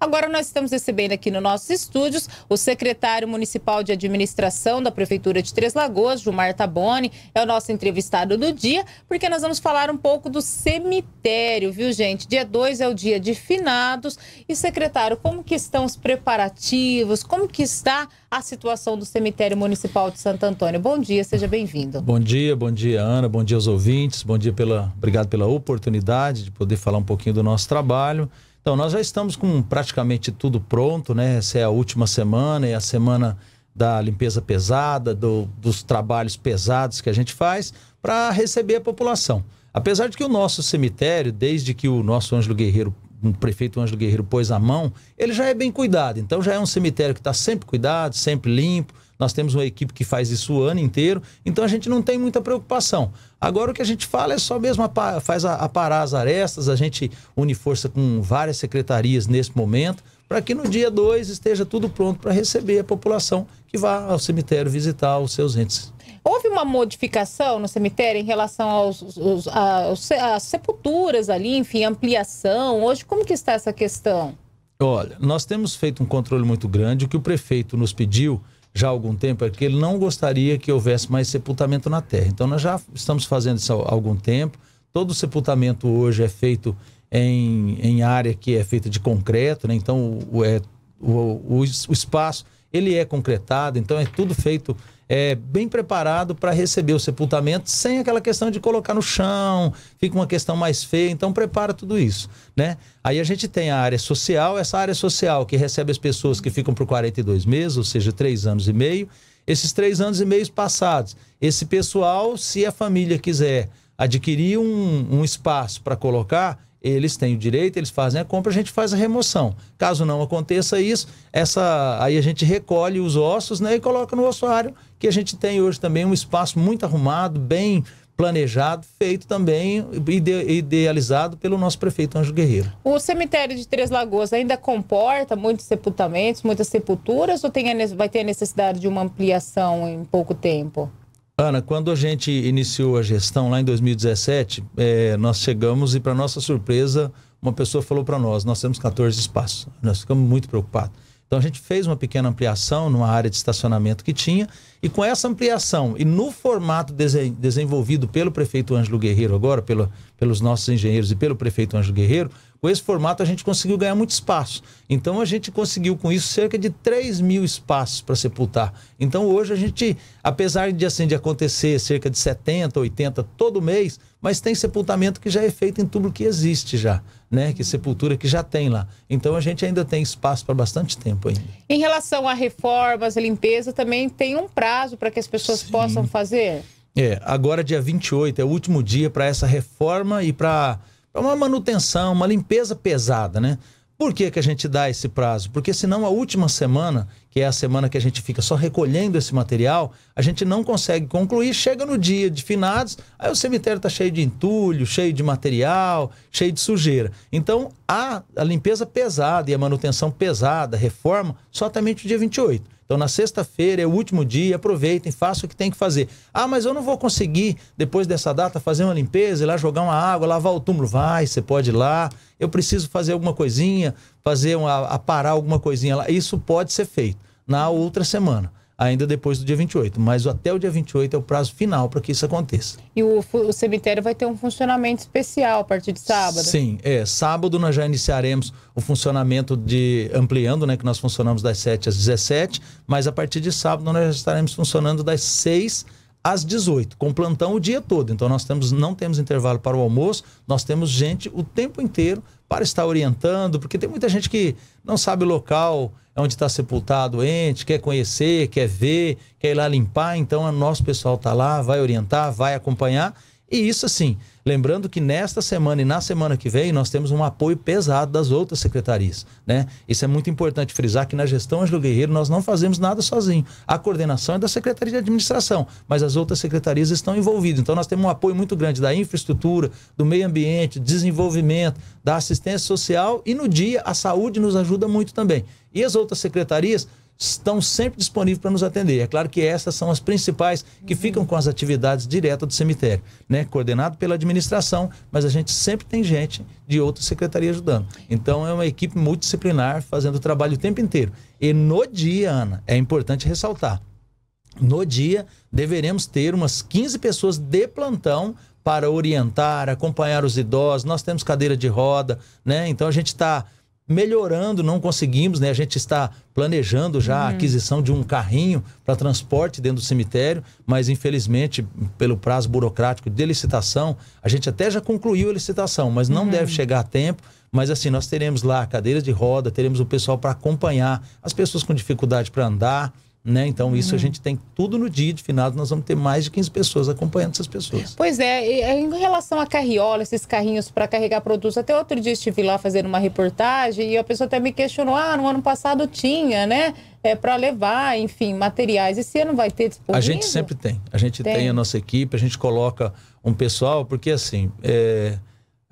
Agora nós estamos recebendo aqui nos nossos estúdios o secretário municipal de administração da Prefeitura de Três Lagoas, Gilmar Taboni, é o nosso entrevistado do dia, porque nós vamos falar um pouco do cemitério, viu gente? Dia 2 é o dia de finados e secretário, como que estão os preparativos, como que está a situação do cemitério municipal de Santo Antônio? Bom dia, seja bem-vindo. Bom dia, bom dia Ana, bom dia aos ouvintes, bom dia pela, obrigado pela oportunidade de poder falar um pouquinho do nosso trabalho. Então, nós já estamos com praticamente tudo pronto, né? Essa é a última semana, é a semana da limpeza pesada, do, dos trabalhos pesados que a gente faz para receber a população. Apesar de que o nosso cemitério, desde que o nosso Ângelo Guerreiro, o prefeito Ângelo Guerreiro pôs a mão, ele já é bem cuidado. Então já é um cemitério que está sempre cuidado, sempre limpo. Nós temos uma equipe que faz isso o ano inteiro, então a gente não tem muita preocupação. Agora o que a gente fala é só mesmo a, faz a, a parar as arestas, a gente une força com várias secretarias nesse momento, para que no dia 2 esteja tudo pronto para receber a população que vá ao cemitério visitar os seus entes. Houve uma modificação no cemitério em relação aos, às sepulturas ali, enfim, ampliação. Hoje, como que está essa questão? Olha, nós temos feito um controle muito grande. O que o prefeito nos pediu já há algum tempo é que ele não gostaria que houvesse mais sepultamento na terra. Então nós já estamos fazendo isso há algum tempo. Todo sepultamento hoje é feito em, em área que é feita de concreto, né? então o, é, o, o, o espaço ele é concretado, então é tudo feito é, bem preparado para receber o sepultamento, sem aquela questão de colocar no chão, fica uma questão mais feia, então prepara tudo isso, né? Aí a gente tem a área social, essa área social que recebe as pessoas que ficam por 42 meses, ou seja, três anos e meio, esses três anos e meio passados, esse pessoal, se a família quiser adquirir um, um espaço para colocar, eles têm o direito, eles fazem a compra, a gente faz a remoção. Caso não aconteça isso, essa aí a gente recolhe os ossos né, e coloca no ossuário, que a gente tem hoje também um espaço muito arrumado, bem planejado, feito também, ide idealizado pelo nosso prefeito Anjo Guerreiro. O cemitério de Três Lagoas ainda comporta muitos sepultamentos, muitas sepulturas, ou tem a, vai ter a necessidade de uma ampliação em pouco tempo? Ana, quando a gente iniciou a gestão lá em 2017, é, eh, nós chegamos e, para nossa surpresa, uma pessoa falou para nós: nós temos 14 espaços. Nós ficamos muito preocupados. Então a gente fez uma pequena ampliação numa área de estacionamento que tinha, e com essa ampliação e no formato desen desenvolvido pelo prefeito Ângelo Guerreiro, agora pelos nossos engenheiros e pelo prefeito Ângelo Guerreiro, com esse formato, a gente conseguiu ganhar muito espaço. Então, a gente conseguiu com isso cerca de 3 mil espaços para sepultar. Então, hoje, a gente, apesar de, assim, de acontecer cerca de 70, 80 todo mês, mas tem sepultamento que já é feito em tubo que existe já, né? Que sepultura que já tem lá. Então a gente ainda tem espaço para bastante tempo ainda. Em relação a reformas, limpeza, também tem um prazo para que as pessoas Sim. possam fazer? É, agora dia 28 é o último dia para essa reforma e para para é uma manutenção, uma limpeza pesada, né? Por que, que a gente dá esse prazo? Porque senão a última semana, que é a semana que a gente fica só recolhendo esse material, a gente não consegue concluir, chega no dia de finados, aí o cemitério está cheio de entulho, cheio de material, cheio de sujeira. Então, a, a limpeza pesada e a manutenção pesada, reforma, só somente o dia 28. Então, na sexta-feira é o último dia, aproveitem, façam o que tem que fazer. Ah, mas eu não vou conseguir, depois dessa data, fazer uma limpeza, ir lá jogar uma água, lavar o túmulo. Vai, você pode ir lá. Eu preciso fazer alguma coisinha, fazer uma, aparar alguma coisinha lá. Isso pode ser feito na outra semana ainda depois do dia 28. Mas até o dia 28 é o prazo final para que isso aconteça. E o, o, cemitério vai ter um funcionamento especial a partir de sábado? Sim, é. Sábado nós já iniciaremos o funcionamento de ampliando, né? Que nós funcionamos das 7 às 17, mas a partir de sábado nós já estaremos funcionando das 6 às 18, com plantão o dia todo. Então nós temos, não temos intervalo para o almoço, nós temos gente o tempo inteiro para estar orientando, porque tem muita gente que não sabe o local, onde está sepultado o ente, quer conhecer, quer ver, quer ir lá limpar. Então, o é nosso pessoal está lá, vai orientar, vai acompanhar e isso assim, lembrando que nesta semana e na semana que vem nós temos um apoio pesado das outras secretarias, né? Isso é muito importante frisar que na gestão Ângelo Guerreiro nós não fazemos nada sozinho. A coordenação é da Secretaria de Administração, mas as outras secretarias estão envolvidas. Então nós temos um apoio muito grande da infraestrutura, do meio ambiente, desenvolvimento, da assistência social e no dia a saúde nos ajuda muito também. E as outras secretarias estão sempre disponíveis para nos atender. É claro que essas são as principais que uhum. ficam com as atividades diretas do cemitério, né? coordenado pela administração, mas a gente sempre tem gente de outra secretaria ajudando. Então é uma equipe multidisciplinar fazendo o trabalho o tempo inteiro. E no dia, Ana, é importante ressaltar, no dia deveremos ter umas 15 pessoas de plantão para orientar, acompanhar os idosos. Nós temos cadeira de roda, né? Então a gente está melhorando, não conseguimos, né? A gente está planejando já uhum. a aquisição de um carrinho para transporte dentro do cemitério, mas infelizmente, pelo prazo burocrático de licitação, a gente até já concluiu a licitação, mas não uhum. deve chegar a tempo. Mas assim, nós teremos lá cadeiras de roda, teremos o pessoal para acompanhar as pessoas com dificuldade para andar, né? Então, isso a uhum. gente tem tudo no dia de finado, nós vamos ter mais de 15 pessoas acompanhando essas pessoas. Pois é, é em relação à carriola, esses carrinhos para carregar produtos, até outro dia estive lá fazendo uma reportagem e a pessoa até me questionou: ah, no ano passado tinha, né? É, para levar, enfim, materiais. Esse ano vai ter disponível? A gente sempre tem. A gente tem. tem, a nossa equipe, a gente coloca um pessoal, porque assim. É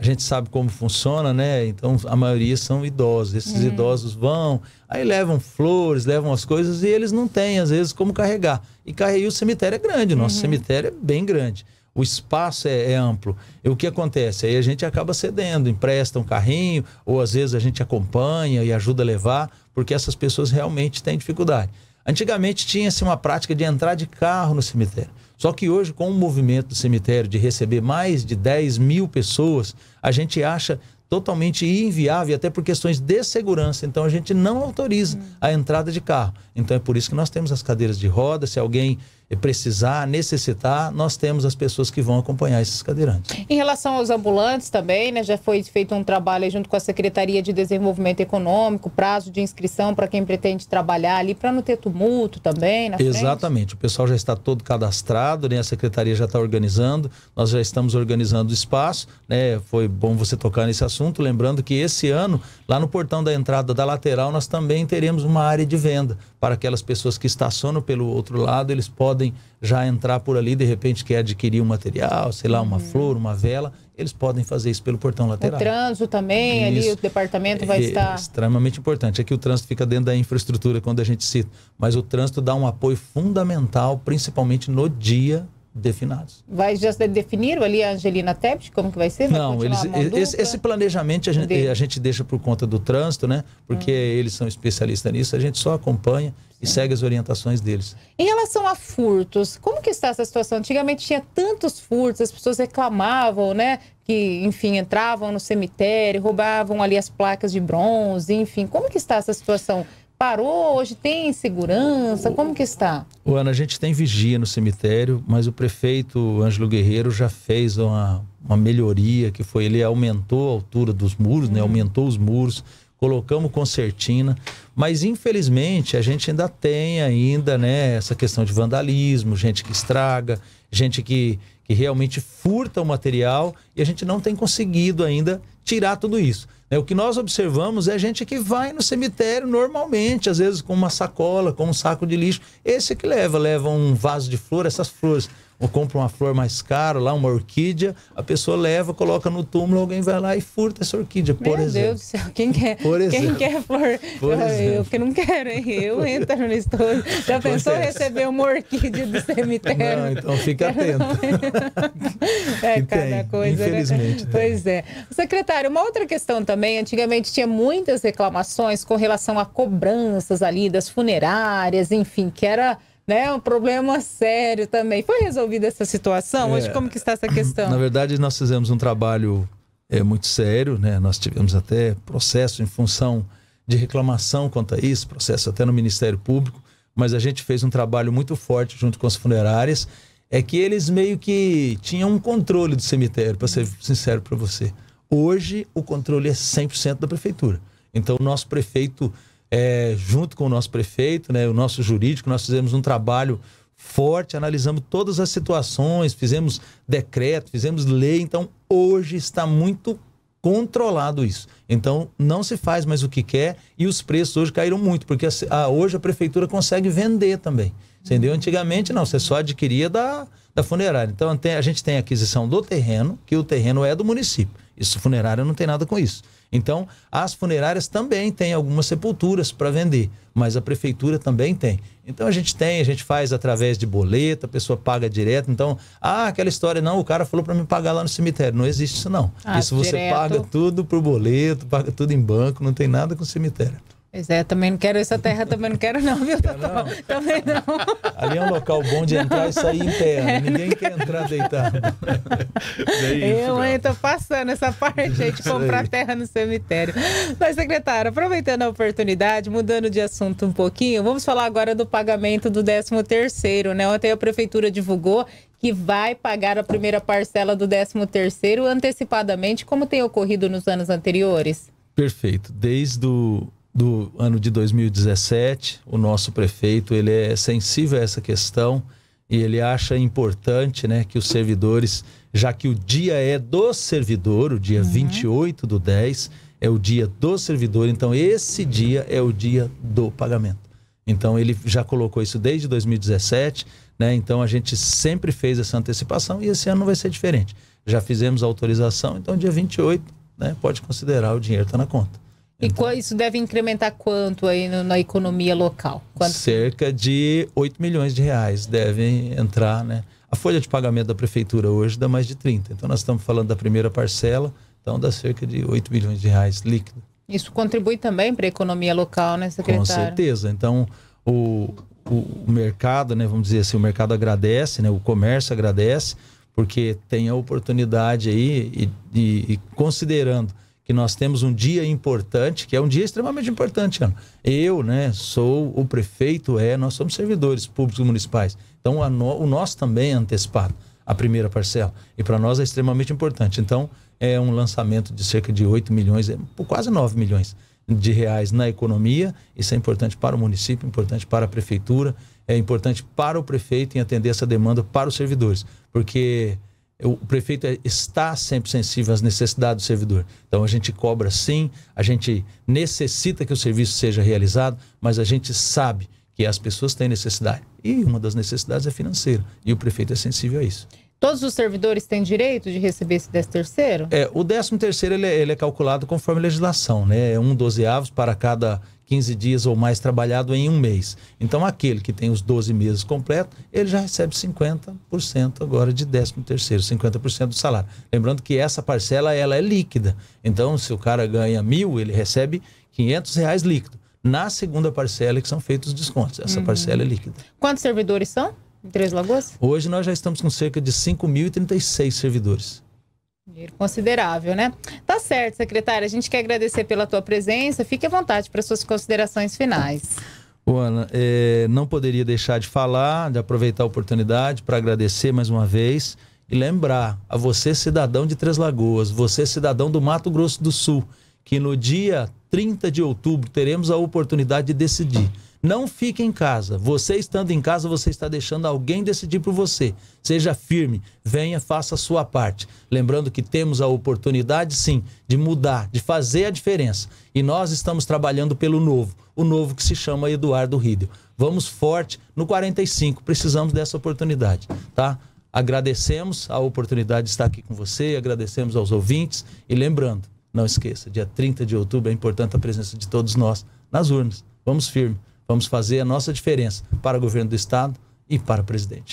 a gente sabe como funciona, né? Então a maioria são idosos. Esses uhum. idosos vão, aí levam flores, levam as coisas e eles não têm, às vezes, como carregar. E carregar o cemitério é grande, o nosso uhum. cemitério é bem grande. O espaço é, é, amplo. E o que acontece? Aí a gente acaba cedendo, empresta um carrinho, ou às vezes a gente acompanha e ajuda a levar, porque essas pessoas realmente têm dificuldade. Antigamente tinha-se uma prática de entrar de carro no cemitério. Só que hoje, com o movimento do cemitério de receber mais de 10 mil pessoas, a gente acha totalmente inviável, até por questões de segurança. Então a gente não autoriza a entrada de carro. Então é por isso que nós temos as cadeiras de roda. Se alguém precisar, necessitar, nós temos as pessoas que vão acompanhar esses cadeirantes. Em relação aos ambulantes também, né, já foi feito um trabalho junto com a Secretaria de Desenvolvimento Econômico, prazo de inscrição para quem pretende trabalhar ali, para não ter tumulto também Exatamente, frente. o pessoal já está todo cadastrado, né, a Secretaria já está organizando, nós já estamos organizando o espaço, né, foi bom você tocar nesse assunto, lembrando que esse ano, lá no portão da entrada da lateral, nós também teremos uma área de venda para aquelas pessoas que estacionam pelo outro lado, eles podem já entrar por ali, de repente quer adquirir um material, sei lá, uma uhum. flor, uma vela, eles podem fazer isso pelo portão lateral. O trânsito também, isso ali o departamento vai é estar... extremamente importante. É que o trânsito fica dentro da infraestrutura, quando a gente cita, mas o trânsito dá um apoio fundamental, principalmente no dia definados. Vai já definir ali a Angelina Tebet como que vai ser? Vai não, eles, esse, esse, planejamento a gente, a gente, deixa por conta do trânsito, né? Porque hum. eles são especialistas nisso, a gente só acompanha e segue as orientações deles. Em relação a furtos, como que está essa situação? Antigamente tinha tantos furtos, as pessoas reclamavam, né? Que, enfim, entravam no cemitério, roubavam ali as placas de bronze, enfim. Como que está essa situação? Parou hoje? Tem segurança? Como que está? O Ana, a gente tem vigia no cemitério, mas o prefeito Ângelo Guerreiro já fez uma, uma melhoria, que foi ele aumentou a altura dos muros, né? uhum. né? Aumentou os muros, colocamos concertina, mas infelizmente a gente ainda tem ainda, né, essa questão de vandalismo, gente que estraga, gente que, que realmente furta o material e a gente não tem conseguido ainda tirar tudo isso. Né, o que nós observamos é a gente que vai no cemitério normalmente, às vezes com uma sacola, com um saco de lixo. Esse que leva, leva um vaso de flor, essas flores ou compra uma flor mais cara, lá uma orquídea, a pessoa leva, coloca no túmulo, alguém vai lá e furta essa orquídea, Meu por exemplo. Meu Deus do céu, quem quer, por exemplo. quem quer flor? Por eu, eu, que não quero, hein? Eu entro no estudo. Já pensou receber uma orquídea do cemitério? Não, então fica atento. é cada tem, coisa, né? infelizmente. Né? Pois é. Secretário, uma outra questão também, antigamente tinha muitas reclamações com relação a cobranças ali das funerárias, enfim, que era né? Um problema sério também. Foi resolvida essa situação? É, Hoje, como que está essa questão? Na verdade, nós fizemos um trabalho é, muito sério, né? Nós tivemos até processo em função de reclamação quanto a isso, processo até no Ministério Público, mas a gente fez um trabalho muito forte junto com as funerárias, é que eles meio que tinham um controle do cemitério, para ser sincero para você. Hoje, o controle é 100% da prefeitura. Então, o nosso prefeito é, junto com o nosso prefeito, né, o nosso jurídico, nós fizemos um trabalho forte, analisamos todas as situações, fizemos decreto, fizemos lei, então hoje está muito controlado isso. Então não se faz mais o que quer e os preços hoje caíram muito, porque a, a, hoje a prefeitura consegue vender também. Entendeu? Antigamente não, você só adquiria da, da funerária. Então a gente tem aquisição do terreno, que o terreno é do município. Isso funerária não tem nada com isso. Então, as funerárias também têm algumas sepulturas para vender, mas a prefeitura também tem. Então a gente tem, a gente faz através de boleta, a pessoa paga direto. Então, ah, aquela história, não, o cara falou para me pagar lá no cemitério. Não existe isso, não. Ah, isso você direto. paga tudo por boleto, paga tudo em banco, não tem nada com cemitério. Pois é, também não quero essa terra, também não quero não, viu, Totó? Não. Também não. Ali é um local bom de entrar e sair em terra. Né? É, Ninguém quer entrar deitado. é isso, eu, hein, passando essa parte aí de comprar terra no cemitério. Mas, secretário, aproveitando a oportunidade, mudando de assunto um pouquinho, vamos falar agora do pagamento do 13 terceiro, né? Ontem a prefeitura divulgou que vai pagar a primeira parcela do 13 terceiro antecipadamente, como tem ocorrido nos anos anteriores. Perfeito. Desde o do ano de 2017, o nosso prefeito ele é sensível a essa questão e ele acha importante né, que os servidores, já que o dia é do servidor, o dia uhum. 28 do 10 é o dia do servidor, então esse dia é o dia do pagamento. Então ele já colocou isso desde 2017, né? Então a gente sempre fez essa antecipação e esse ano não vai ser diferente. Já fizemos a autorização, então dia 28, né, pode considerar o dinheiro está na conta. E uhum. isso deve incrementar quanto aí no, na economia local? Quanto? Cerca de 8 milhões de reais devem entrar, né? A folha de pagamento da prefeitura hoje dá mais de 30. Então nós estamos falando da primeira parcela, então dá cerca de 8 milhões de reais líquido. Isso contribui também para a economia local, né, secretário? Com certeza. Então o, o, o mercado, né, vamos dizer assim, o mercado agradece, né, o comércio agradece, porque tem a oportunidade aí e, e, e considerando que nós temos um dia importante, que é um dia extremamente importante, Ana. Eu, né, sou o prefeito, é, nós somos servidores públicos municipais. Então, no, o nosso também é antecipado, a primeira parcela. E para nós é extremamente importante. Então, é um lançamento de cerca de 8 milhões, é, quase 9 milhões de reais na economia. Isso é importante para o município, importante para a prefeitura, é importante para o prefeito em atender essa demanda para os servidores. Porque o prefeito é, está sempre sensível às necessidades do servidor. Então a gente cobra sim, a gente necessita que o serviço seja realizado, mas a gente sabe que as pessoas têm necessidade. E uma das necessidades é financeira. E o prefeito é sensível a isso. Todos os servidores têm direito de receber esse 13 terceiro? É, o 13 terceiro ele, é, ele é calculado conforme a legislação, né? É um dozeavos para cada 15 dias ou mais trabalhado em um mês. Então, aquele que tem os 12 meses completos, ele já recebe 50% agora de 13 terceiro, 50% do salário. Lembrando que essa parcela ela é líquida. Então, se o cara ganha mil, ele recebe 500 reais líquido. Na segunda parcela é que são feitos os descontos. Essa uhum. parcela é líquida. Quantos servidores são em Três Lagoas? Hoje nós já estamos com cerca de 5.036 servidores. Dinheiro considerável, né? Tá certo, secretária. A gente quer agradecer pela tua presença. Fique à vontade para suas considerações finais. Ô, Ana, é, não poderia deixar de falar, de aproveitar a oportunidade para agradecer mais uma vez e lembrar a você, cidadão de Três Lagoas, você, cidadão do Mato Grosso do Sul, que no dia 30 de outubro teremos a oportunidade de decidir. Não fique em casa. Você estando em casa, você está deixando alguém decidir por você. Seja firme, venha, faça a sua parte. Lembrando que temos a oportunidade, sim, de mudar, de fazer a diferença. E nós estamos trabalhando pelo novo, o novo que se chama Eduardo Rídio. Vamos forte no 45, precisamos dessa oportunidade, tá? Agradecemos a oportunidade de estar aqui com você, agradecemos aos ouvintes e lembrando, não esqueça, dia 30 de outubro é importante a presença de todos nós nas urnas. Vamos firme. Vamos fazer a nossa diferença para o governo do Estado e para o presidente.